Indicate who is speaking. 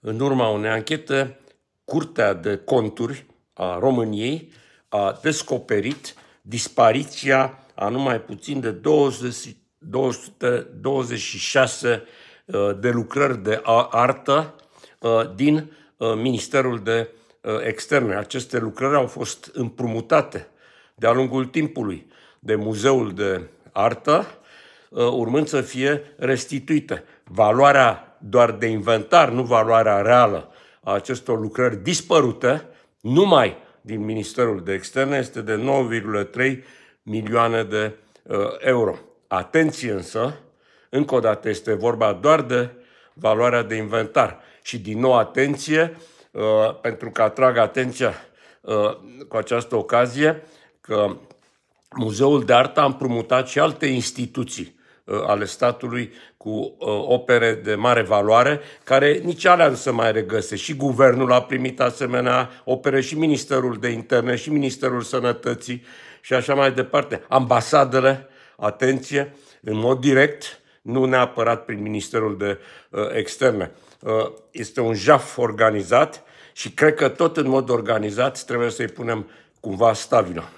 Speaker 1: în urma unei anchete, Curtea de Conturi a României a descoperit dispariția a numai puțin de 20, 226 uh, de lucrări de artă uh, din uh, Ministerul de Externe. Aceste lucrări au fost împrumutate de-a lungul timpului de Muzeul de Artă, urmând să fie restituite. Valoarea doar de inventar, nu valoarea reală a acestor lucrări dispărute, numai din Ministerul de Externe, este de 9,3 milioane de uh, euro. Atenție însă, încă o dată este vorba doar de valoarea de inventar. Și din nou atenție, uh, pentru că atrag atenția uh, cu această ocazie, că Muzeul de Artă a împrumutat și alte instituții Uh, ale statului cu uh, opere de mare valoare, care nici alea nu se mai regăse. Și guvernul a primit asemenea opere, și Ministerul de Interne, și Ministerul Sănătății, și așa mai departe. Ambasadele, atenție, în mod direct, nu neapărat prin Ministerul de uh, Externe. Este un jaf organizat și cred că tot în mod organizat trebuie să-i punem cumva stabilă.